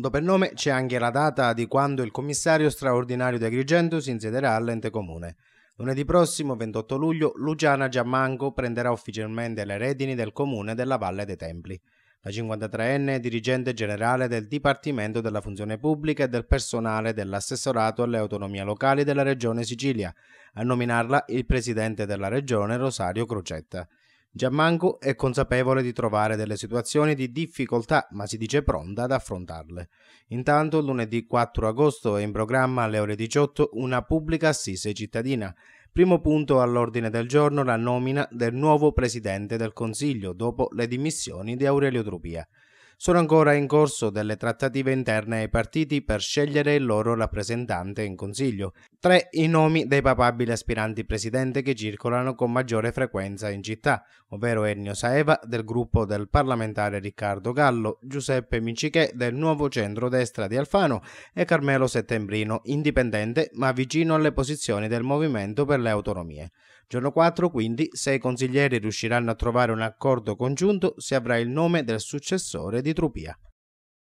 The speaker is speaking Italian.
Dopo il nome c'è anche la data di quando il commissario straordinario di Agrigento si insiederà all'ente comune. Lunedì prossimo, 28 luglio, Luciana Giammanco prenderà ufficialmente le redini del comune della Valle dei Templi. La 53enne è dirigente generale del Dipartimento della Funzione Pubblica e del personale dell'assessorato alle autonomie locali della Regione Sicilia, a nominarla il presidente della Regione Rosario Crocetta. Giammanco è consapevole di trovare delle situazioni di difficoltà, ma si dice pronta ad affrontarle. Intanto, lunedì 4 agosto è in programma alle ore 18 una pubblica assise cittadina. Primo punto all'ordine del giorno la nomina del nuovo presidente del Consiglio dopo le dimissioni di Aurelio Trupia sono ancora in corso delle trattative interne ai partiti per scegliere il loro rappresentante in Consiglio. Tre i nomi dei papabili aspiranti presidente che circolano con maggiore frequenza in città, ovvero Ennio Saeva del gruppo del parlamentare Riccardo Gallo, Giuseppe Micichè del nuovo centro-destra di Alfano e Carmelo Settembrino, indipendente ma vicino alle posizioni del Movimento per le Autonomie. Giorno 4, quindi, se i consiglieri riusciranno a trovare un accordo congiunto, si avrà il nome del successore di Trupia.